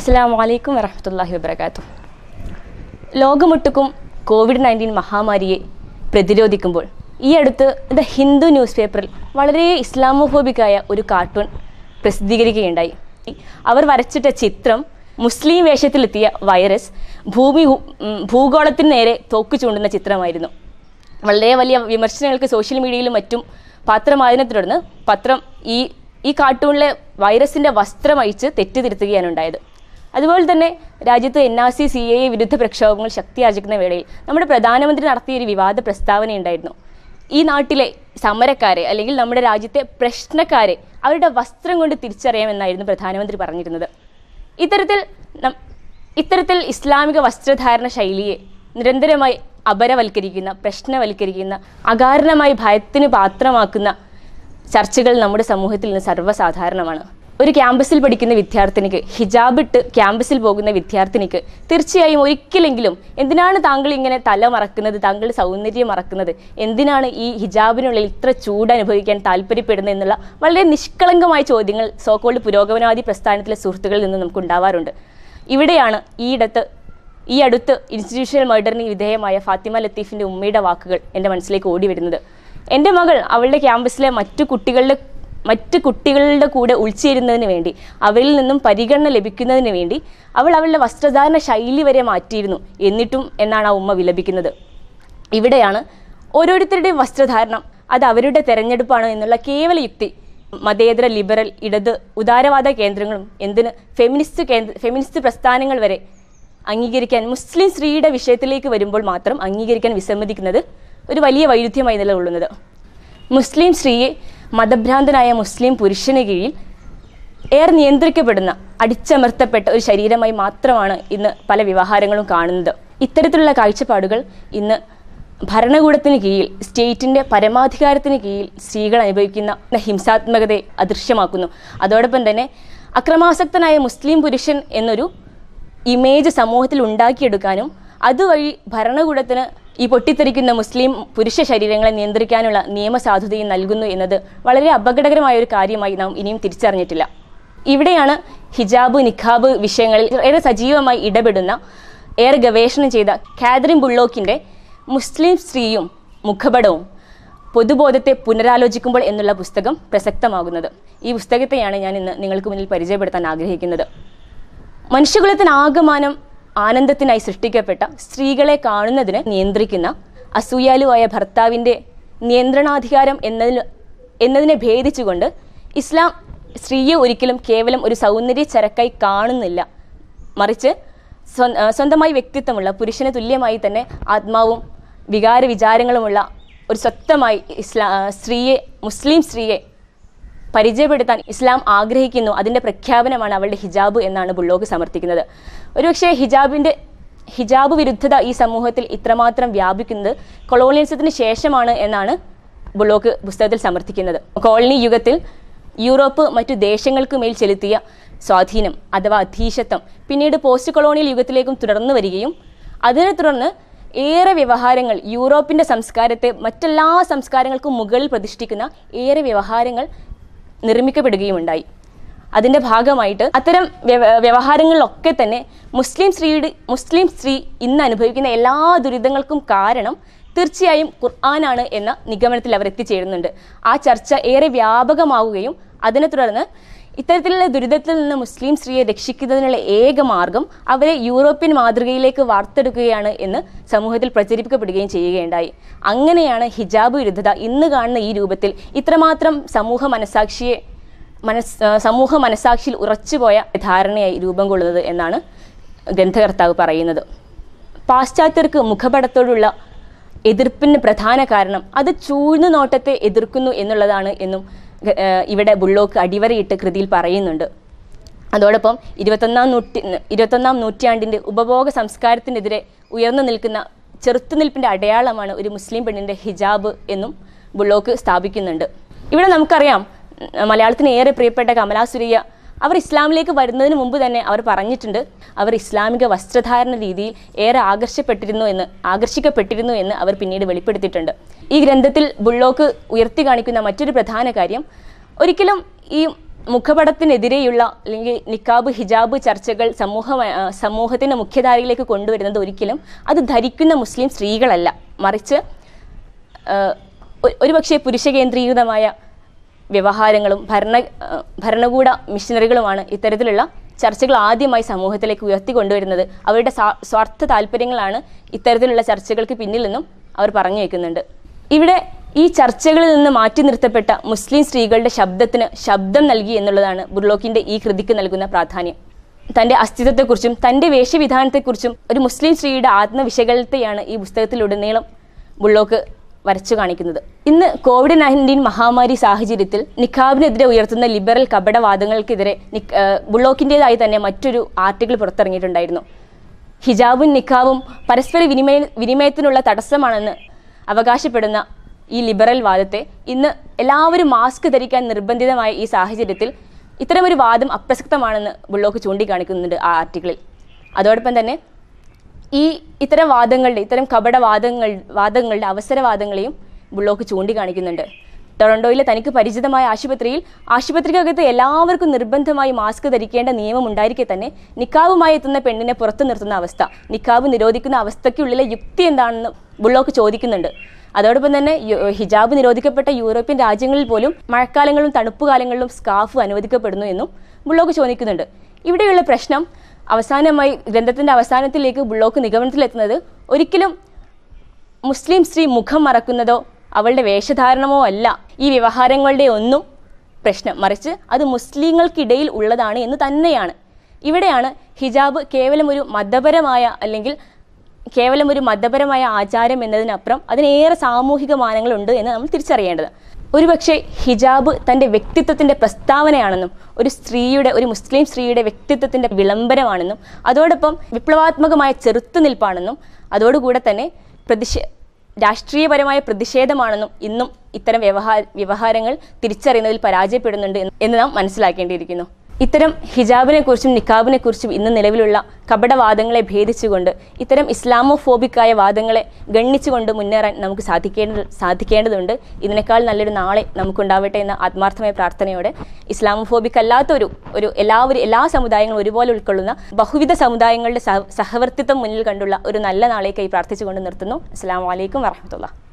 അസ്സാം വലൈക്കും വരഹമുല്ലാഹി വബർക്കാത്തു ലോകമൊട്ടുക്കും കോവിഡ് നയൻറ്റീൻ മഹാമാരിയെ പ്രതിരോധിക്കുമ്പോൾ ഈ അടുത്ത് ദ ഹിന്ദു ന്യൂസ് പേപ്പറിൽ വളരെ ഇസ്ലാമോഫോബിക്കായ ഒരു കാർട്ടൂൺ പ്രസിദ്ധീകരിക്കുകയുണ്ടായി അവർ വരച്ചിട്ട ചിത്രം മുസ്ലിം വേഷത്തിലെത്തിയ വൈറസ് ഭൂമി ഭൂഗോളത്തിന് നേരെ തോക്കു ചൂണ്ടുന്ന ചിത്രമായിരുന്നു വളരെ വലിയ വിമർശനങ്ങൾക്ക് സോഷ്യൽ മീഡിയയിലും മറ്റും പാത്രമായതിനെ തുടർന്ന് പത്രം ഈ ഈ കാർട്ടൂണിലെ വൈറസിൻ്റെ വസ്ത്രമഴിച്ച് തെറ്റിതിരുത്തുകയാണ് ഉണ്ടായത് അതുപോലെ തന്നെ രാജ്യത്ത് N R C C I വിരുദ്ധ പ്രക്ഷോഭങ്ങൾ ശക്തിയാർജിക്കുന്ന വേളയിൽ നമ്മുടെ പ്രധാനമന്ത്രി നടത്തിയ ഒരു വിവാദ പ്രസ്താവനയുണ്ടായിരുന്നു ഈ നാട്ടിലെ സമരക്കാരെ അല്ലെങ്കിൽ നമ്മുടെ രാജ്യത്തെ പ്രശ്നക്കാരെ അവരുടെ വസ്ത്രം കൊണ്ട് തിരിച്ചറിയാമെന്നായിരുന്നു പ്രധാനമന്ത്രി പറഞ്ഞിരുന്നത് ഇത്തരത്തിൽ ഇത്തരത്തിൽ ഇസ്ലാമിക വസ്ത്രധാരണ ശൈലിയെ നിരന്തരമായി അപരവൽക്കരിക്കുന്ന പ്രശ്നവൽക്കരിക്കുന്ന അകാരണമായി ഭയത്തിന് പാത്രമാക്കുന്ന ചർച്ചകൾ നമ്മുടെ സമൂഹത്തിൽ നിന്ന് സർവ്വസാധാരണമാണ് ഒരു ക്യാമ്പസിൽ പഠിക്കുന്ന വിദ്യാർത്ഥിനിക്ക് ഹിജാബ് ഇട്ട് ക്യാമ്പസിൽ പോകുന്ന വിദ്യാർത്ഥിനിക്ക് തീർച്ചയായും ഒരിക്കലെങ്കിലും എന്തിനാണ് താങ്കൾ ഇങ്ങനെ തല മറക്കുന്നത് താങ്കൾ സൗന്ദര്യം മറക്കുന്നത് എന്തിനാണ് ഈ ഹിജാബിനുള്ളിൽ ഇത്ര ചൂട് അനുഭവിക്കാൻ താല്പര്യപ്പെടുന്നത് എന്നുള്ള വളരെ നിഷ്കളങ്കമായ ചോദ്യങ്ങൾ സോക്കോൾഡ് പുരോഗമനവാദി പ്രസ്ഥാനത്തിലെ സുഹൃത്തുക്കളിൽ നിന്ന് നമുക്ക് ഉണ്ടാവാറുണ്ട് ഇവിടെയാണ് ഈയിടത്ത് ഈ അടുത്ത് ഇൻസ്റ്റിറ്റ്യൂഷണൽ മർഡറിന് വിധേയമായ ഫാത്തിമ ലത്തീഫിൻ്റെ ഉമ്മയുടെ വാക്കുകൾ എൻ്റെ മനസ്സിലേക്ക് ഓടി വരുന്നത് എൻ്റെ മകൾ അവളുടെ ക്യാമ്പസിലെ മറ്റു കുട്ടികളുടെ മറ്റ് കുട്ടികളുടെ കൂടെ ഉൾച്ചേരുന്നതിന് വേണ്ടി അവരിൽ നിന്നും പരിഗണന ലഭിക്കുന്നതിന് വേണ്ടി അവൾ അവളുടെ വസ്ത്രധാരണ ശൈലി വരെ മാറ്റിയിരുന്നു എന്നിട്ടും എന്നാണ് ആ ഉമ്മ വിലപിക്കുന്നത് ഇവിടെയാണ് ഓരോരുത്തരുടെയും വസ്ത്രധാരണം അത് അവരുടെ തെരഞ്ഞെടുപ്പാണ് എന്നുള്ള കേവല യുക്തി മതേതര ലിബറൽ ഇടത് ഉദാരവാദ കേന്ദ്രങ്ങളും എന്തിന് ഫെമിനിസ്റ്റ് കേന്ദ്ര ഫെമിനിസ്റ്റ് പ്രസ്ഥാനങ്ങൾ വരെ അംഗീകരിക്കാൻ മുസ്ലിം സ്ത്രീയുടെ വിഷയത്തിലേക്ക് വരുമ്പോൾ മാത്രം അംഗീകരിക്കാൻ വിസമ്മതിക്കുന്നത് ഒരു വലിയ വൈരുദ്ധ്യമായി നിലകൊള്ളുന്നത് മുസ്ലിം സ്ത്രീയെ മതഭ്രാന്തനായ മുസ്ലിം പുരുഷന് കീഴിൽ ഏറെ നിയന്ത്രിക്കപ്പെടുന്ന അടിച്ചമർത്തപ്പെട്ട ഒരു ശരീരമായി മാത്രമാണ് ഇന്ന് പല വ്യവഹാരങ്ങളും കാണുന്നത് ഇത്തരത്തിലുള്ള കാഴ്ചപ്പാടുകൾ ഇന്ന് ഭരണകൂടത്തിന് കീഴിൽ സ്റ്റേറ്റിൻ്റെ പരമാധികാരത്തിന് കീഴിൽ സ്ത്രീകൾ അനുഭവിക്കുന്ന ഹിംസാത്മകതയെ അദൃശ്യമാക്കുന്നു അതോടൊപ്പം തന്നെ അക്രമാസക്തനായ മുസ്ലിം പുരുഷൻ എന്നൊരു ഇമേജ് സമൂഹത്തിൽ ഉണ്ടാക്കിയെടുക്കാനും അതുവഴി ഭരണകൂടത്തിന് ഈ പൊട്ടിത്തെറിക്കുന്ന മുസ്ലിം പുരുഷ ശരീരങ്ങളെ നിയന്ത്രിക്കാനുള്ള നിയമസാധുതയും നൽകുന്നു എന്നത് വളരെ അപകടകരമായ ഒരു കാര്യമായി നാം ഇനിയും തിരിച്ചറിഞ്ഞിട്ടില്ല ഇവിടെയാണ് ഹിജാബ് നിഖാബ് വിഷയങ്ങളിൽ ഏറെ സജീവമായി ഇടപെടുന്ന ഏറെ ഗവേഷണം ചെയ്ത കാതറിൻ ബുള്ളോക്കിൻ്റെ മുസ്ലിം സ്ത്രീയും മുഖപടവും പൊതുബോധത്തെ പുനരാലോചിക്കുമ്പോൾ എന്നുള്ള പുസ്തകം പ്രസക്തമാകുന്നത് ഈ പുസ്തകത്തെയാണ് ഞാൻ ഇന്ന് നിങ്ങൾക്ക് മുന്നിൽ പരിചയപ്പെടുത്താൻ ആഗ്രഹിക്കുന്നത് മനുഷ്യകുലത്തിന് ആകമാനം ആനന്ദത്തിനായി സൃഷ്ടിക്കപ്പെട്ട സ്ത്രീകളെ കാണുന്നതിന് നിയന്ത്രിക്കുന്ന അസൂയാലുവായ ഭർത്താവിൻ്റെ നിയന്ത്രണാധികാരം എന്നതിന് എന്നതിനെ ഭേദിച്ചുകൊണ്ട് ഇസ്ലാം സ്ത്രീയെ ഒരിക്കലും കേവലം ഒരു സൗന്ദര്യ ചരക്കായി കാണുന്നില്ല മറിച്ച് സ്വന്തമായി വ്യക്തിത്വമുള്ള പുരുഷന് തുല്യമായി തന്നെ ആത്മാവും വികാര വിചാരങ്ങളുമുള്ള ഒരു സ്വത്തമായി ഇസ്ലാ സ്ത്രീയെ മുസ്ലിം സ്ത്രീയെ പരിചയപ്പെടുത്താൻ ഇസ്ലാം ആഗ്രഹിക്കുന്നു അതിൻ്റെ പ്രഖ്യാപനമാണ് അവളുടെ ഹിജാബ് എന്നാണ് ബുള്ളോക്ക് സമർത്ഥിക്കുന്നത് ഒരുപക്ഷെ ഹിജാബിൻ്റെ ഹിജാബ് വിരുദ്ധത ഈ സമൂഹത്തിൽ ഇത്രമാത്രം വ്യാപിക്കുന്നത് കൊളോണിയലിസത്തിന് ശേഷമാണ് എന്നാണ് ബുള്ളോക്ക് പുസ്തകത്തിൽ സമർത്ഥിക്കുന്നത് കോളനി യുഗത്തിൽ യൂറോപ്പ് മറ്റു ദേശങ്ങൾക്ക് മേൽ ചെലുത്തിയ സ്വാധീനം അഥവാ അധീശത്വം പിന്നീട് പോസ്റ്റ് കൊളോണിയൽ യുഗത്തിലേക്കും തുടർന്നു വരികയും അതിനെ തുടർന്ന് ഏറെ വ്യവഹാരങ്ങൾ യൂറോപ്പിൻ്റെ സംസ്കാരത്തെ മറ്റെല്ലാ സംസ്കാരങ്ങൾക്കും മുകളിൽ പ്രതിഷ്ഠിക്കുന്ന ഏറെ വ്യവഹാരങ്ങൾ നിർമ്മിക്കപ്പെടുകയുമുണ്ടായി അതിൻ്റെ ഭാഗമായിട്ട് അത്തരം വ്യവഹാരങ്ങളിലൊക്കെ തന്നെ മുസ്ലിം സ്ത്രീയുടെ മുസ്ലിം സ്ത്രീ ഇന്ന് അനുഭവിക്കുന്ന എല്ലാ ദുരിതങ്ങൾക്കും കാരണം തീർച്ചയായും ഖുർആനാണ് എന്ന നിഗമനത്തിൽ അവർ എത്തിച്ചേരുന്നുണ്ട് ആ ചർച്ച ഏറെ വ്യാപകമാവുകയും അതിനെ തുടർന്ന് ഇത്തരത്തിലുള്ള ദുരിതത്തിൽ നിന്ന് മുസ്ലിം സ്ത്രീയെ രക്ഷിക്കുന്നതിനുള്ള ഏക മാർഗം അവരെ യൂറോപ്യൻ മാതൃകയിലേക്ക് വാർത്തെടുക്കുകയാണ് എന്ന് സമൂഹത്തിൽ പ്രചരിപ്പിക്കപ്പെടുകയും ചെയ്യുകയുണ്ടായി അങ്ങനെയാണ് ഹിജാബ് വിരുദ്ധത ഇന്ന് കാണുന്ന ഈ രൂപത്തിൽ ഇത്രമാത്രം സമൂഹ മനസാക്ഷിയെ മനസ് സമൂഹ മനസാക്ഷിയിൽ ഉറച്ചുപോയ ധാരണയായി രൂപം കൊള്ളുന്നത് എന്നാണ് ഗ്രന്ഥകർത്താവ് പറയുന്നത് പാശ്ചാത്യർക്ക് മുഖപടത്തോടുള്ള എതിർപ്പിന് പ്രധാന കാരണം അത് ചൂഴ്ന്നു നോട്ടത്തെ എതിർക്കുന്നു എന്നുള്ളതാണ് എന്നും ഇവിടെ ബുള്ളോക്ക് അടിവരയിട്ട് കൃതിയിൽ പറയുന്നുണ്ട് അതോടൊപ്പം ഇരുപത്തൊന്നാം നൂറ്റി ഇരുപത്തൊന്നാം നൂറ്റാണ്ടിൻ്റെ ഉപഭോഗ സംസ്കാരത്തിനെതിരെ ഉയർന്നു നിൽക്കുന്ന ചെറുത്തുനിൽപ്പിൻ്റെ അടയാളമാണ് ഒരു മുസ്ലിം പെണ്ണിൻ്റെ ഹിജാബ് എന്നും ബുള്ളോക്ക് സ്ഥാപിക്കുന്നുണ്ട് ഇവിടെ നമുക്കറിയാം മലയാളത്തിന് ഏറെ പ്രിയപ്പെട്ട കമലാസുരയ്യ അവർ ഇസ്ലാമിലേക്ക് വരുന്നതിന് മുമ്പ് തന്നെ അവർ പറഞ്ഞിട്ടുണ്ട് അവർ ഇസ്ലാമിക വസ്ത്രധാരണ രീതിയിൽ ഏറെ ആകർഷപ്പെട്ടിരുന്നു എന്ന് ആകർഷിക്കപ്പെട്ടിരുന്നു എന്ന് അവർ പിന്നീട് വെളിപ്പെടുത്തിയിട്ടുണ്ട് ഈ ഗ്രന്ഥത്തിൽ ബുള്ളോക്ക് ഉയർത്തി കാണിക്കുന്ന മറ്റൊരു പ്രധാന കാര്യം ഒരിക്കലും ഈ മുഖപടത്തിനെതിരെയുള്ള അല്ലെങ്കിൽ നിക്കാബ് ഹിജാബ് ചർച്ചകൾ സമൂഹ സമൂഹത്തിൻ്റെ മുഖ്യധാരയിലേക്ക് കൊണ്ടുവരുന്നത് ഒരിക്കലും അത് ധരിക്കുന്ന മുസ്ലിം സ്ത്രീകളല്ല മറിച്ച് ഒരുപക്ഷെ പുരുഷ കേന്ദ്രീകൃതമായ വ്യവഹാരങ്ങളും ഭരണ ഭരണകൂട മിഷനറികളുമാണ് ഇത്തരത്തിലുള്ള ചർച്ചകൾ ആദ്യമായി സമൂഹത്തിലേക്ക് ഉയർത്തിക്കൊണ്ടുവരുന്നത് അവരുടെ സ്വാർത്ഥ താല്പര്യങ്ങളാണ് ഇത്തരത്തിലുള്ള ചർച്ചകൾക്ക് പിന്നിൽ നിന്നും അവർ പറഞ്ഞു വയ്ക്കുന്നുണ്ട് ഇവിടെ ഈ ചർച്ചകളിൽ നിന്ന് മാറ്റി നിർത്തപ്പെട്ട മുസ്ലിം സ്ത്രീകളുടെ ശബ്ദത്തിന് ശബ്ദം നൽകി എന്നുള്ളതാണ് ബുർലോക്കിന്റെ ഈ കൃതിക്ക് നൽകുന്ന പ്രാധാന്യം തന്റെ അസ്തിത്വത്തെക്കുറിച്ചും തന്റെ വേഷവിധാനത്തെക്കുറിച്ചും ഒരു മുസ്ലിം സ്ത്രീയുടെ ആത്മവിശകലനത്തെയാണ് ഈ പുസ്തകത്തിലുടനീളം ബുള്ളോക്ക് വരച്ചു കാണിക്കുന്നത് ഇന്ന് കോവിഡ് നയൻറ്റീൻ മഹാമാരി സാഹചര്യത്തിൽ നിഖാബിനെതിരെ ഉയർത്തുന്ന ലിബറൽ കപടവാദങ്ങൾക്കെതിരെ ബുള്ളോക്കിൻ്റെതായി തന്നെ മറ്റൊരു ആർട്ടിക്കിൾ പുറത്തിറങ്ങിയിട്ടുണ്ടായിരുന്നു ഹിജാബും നിഖാബും പരസ്പര വിനിമയ വിനിമയത്തിനുള്ള തടസ്സമാണെന്ന് അവകാശപ്പെടുന്ന ഈ ലിബറൽ വാദത്തെ ഇന്ന് എല്ലാവരും മാസ്ക് ധരിക്കാൻ നിർബന്ധിതമായ ഈ സാഹചര്യത്തിൽ ഇത്തരമൊരു വാദം അപ്രസക്തമാണെന്ന് ബുള്ളോക്ക് ചൂണ്ടിക്കാണിക്കുന്നുണ്ട് ആ ആർട്ടിക്കിളിൽ അതോടൊപ്പം തന്നെ ഈ ഇത്തരം വാദങ്ങളുടെ ഇത്തരം കപടവാദങ്ങൾ വാദങ്ങളുടെ അവസരവാദങ്ങളെയും ബുള്ളോക്ക് ചൂണ്ടിക്കാണിക്കുന്നുണ്ട് ടൊറണ്ടോയിലെ തനിക്ക് പരിചിതമായ ആശുപത്രിയിൽ ആശുപത്രിക്കകത്ത് എല്ലാവർക്കും നിർബന്ധമായി മാസ്ക് ധരിക്കേണ്ട നിയമം ഉണ്ടായിരിക്കെ തന്നെ നിക്കാവുമായി എത്തുന്ന പെണ്ണിനെ പുറത്തു നിർത്തുന്ന അവസ്ഥ നിക്കാവ് നിരോധിക്കുന്ന അവസ്ഥയ്ക്കുള്ളിലെ യുക്തി എന്താണെന്ന് ബുള്ളോക്ക് ചോദിക്കുന്നുണ്ട് അതോടൊപ്പം തന്നെ ഹിജാബ് നിരോധിക്കപ്പെട്ട യൂറോപ്യൻ രാജ്യങ്ങളിൽ പോലും മഴക്കാലങ്ങളിലും തണുപ്പുകാലങ്ങളിലും സ്കാർഫ് അനുവദിക്കപ്പെടുന്നു എന്നും ബുള്ളോക്ക് ചോദിക്കുന്നുണ്ട് ഇവിടെയുള്ള പ്രശ്നം അവസാനമായി ഗ്രന്ഥത്തിൻ്റെ അവസാനത്തിലേക്ക് ബ്ലോക്ക് നിഗമനത്തിലെത്തുന്നത് ഒരിക്കലും മുസ്ലിം സ്ത്രീ മുഖം മറക്കുന്നതോ അവളുടെ വേഷധാരണമോ അല്ല ഈ വ്യവഹാരങ്ങളുടെ ഒന്നും പ്രശ്നം മറിച്ച് അത് മുസ്ലിങ്ങൾക്കിടയിൽ ഉള്ളതാണ് എന്ന് തന്നെയാണ് ഇവിടെയാണ് ഹിജാബ് കേവലം ഒരു മതപരമായ അല്ലെങ്കിൽ കേവലം ഒരു മതപരമായ ആചാരം എന്നതിനപ്പുറം അതിനേറെ സാമൂഹിക മാനങ്ങളുണ്ട് എന്ന് നമ്മൾ തിരിച്ചറിയേണ്ടത് ഒരുപക്ഷെ ഹിജാബ് തൻ്റെ വ്യക്തിത്വത്തിൻ്റെ പ്രസ്താവനയാണെന്നും ഒരു സ്ത്രീയുടെ ഒരു മുസ്ലിം സ്ത്രീയുടെ വ്യക്തിത്വത്തിൻ്റെ വിളംബരമാണെന്നും അതോടൊപ്പം വിപ്ലവാത്മകമായ ചെറുത്തുനിൽപ്പാണെന്നും അതോടുകൂടെ തന്നെ പ്രതിഷേ രാഷ്ട്രീയപരമായ പ്രതിഷേധമാണെന്നും ഇന്നും ഇത്തരം വ്യവഹാര വ്യവഹാരങ്ങൾ തിരിച്ചറിയുന്നതിൽ പരാജയപ്പെടുന്നുണ്ട് എന്ന് നാം മനസ്സിലാക്കേണ്ടിയിരിക്കുന്നു ഇത്തരം ഹിജാബിനെ കുറിച്ചും നിക്കാബിനെ കുറിച്ചും ഇന്ന് നിലവിലുള്ള കപടവാദങ്ങളെ ഭേദിച്ചുകൊണ്ട് ഇത്തരം ഫോബിക്കായ വാദങ്ങളെ ഗണ്ണിച്ചുകൊണ്ട് മുന്നേറാൻ നമുക്ക് സാധിക്കേണ്ട സാധിക്കേണ്ടതുണ്ട് ഇതിനേക്കാൾ നല്ലൊരു നാളെ നമുക്കുണ്ടാവട്ടെ എന്ന ആത്മാർത്ഥമായ പ്രാർത്ഥനയോടെ ഇസ്ലാമോഫോബിക് അല്ലാത്ത ഒരു ഒരു എല്ലാവരും എല്ലാ സമുദായങ്ങളും ഒരുപോലെ ഉൾക്കൊള്ളുന്ന ബഹുവിധ സമുദായങ്ങളുടെ സഹവർത്തിത്വം മുന്നിൽ കണ്ടുള്ള ഒരു നല്ല നാളേക്കായി പ്രാർത്ഥിച്ചുകൊണ്ട് നിർത്തുന്നു അസ്സാം വലൈക്കും വരഹമത്തുള്ള